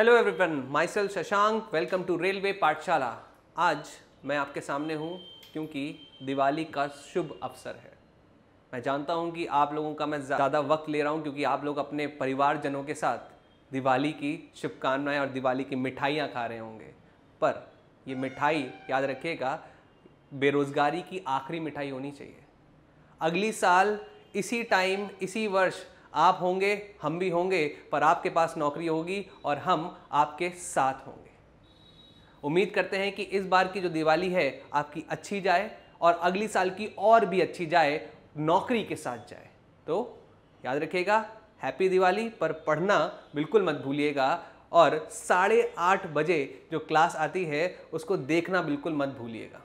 hello everyone myself Shashank welcome to railway Pathshala आज मैं आपके सामने हूँ क्योंकि दिवाली का शुभ अवसर है मैं जानता हूँ कि आप लोगों का मैं ज़्यादा वक्त ले रहा हूँ क्योंकि आप लोग अपने परिवारजनों के साथ दिवाली की शुभकामनाएं और दिवाली की मिठाइयाँ खा रहे होंगे पर ये मिठाई याद रखिएगा बेरोज़गारी की आखिरी मिठाई होनी चाहिए अगली साल इसी टाइम इसी वर्ष आप होंगे हम भी होंगे पर आपके पास नौकरी होगी और हम आपके साथ होंगे उम्मीद करते हैं कि इस बार की जो दिवाली है आपकी अच्छी जाए और अगली साल की और भी अच्छी जाए नौकरी के साथ जाए तो याद रखिएगा हैप्पी दिवाली पर पढ़ना बिल्कुल मत भूलिएगा और साढ़े आठ बजे जो क्लास आती है उसको देखना बिल्कुल मत भूलिएगा